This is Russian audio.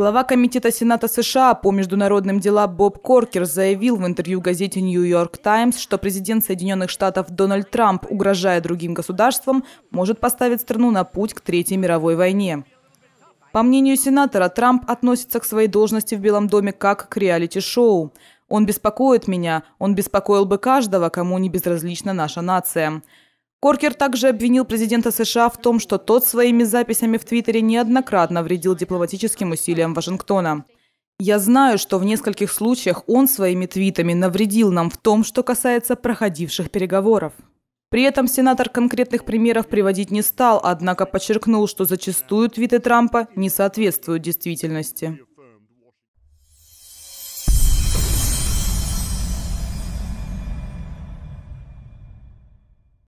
Глава Комитета Сената США по международным делам Боб Коркер заявил в интервью газете «Нью-Йорк Таймс», что президент Соединенных Штатов Дональд Трамп, угрожая другим государствам, может поставить страну на путь к Третьей мировой войне. По мнению сенатора, Трамп относится к своей должности в Белом доме как к реалити-шоу. «Он беспокоит меня, он беспокоил бы каждого, кому не безразлична наша нация». Коркер также обвинил президента США в том, что тот своими записями в Твиттере неоднократно вредил дипломатическим усилиям Вашингтона. Я знаю, что в нескольких случаях он своими твитами навредил нам в том, что касается проходивших переговоров. При этом сенатор конкретных примеров приводить не стал, однако подчеркнул, что зачастую твиты Трампа не соответствуют действительности.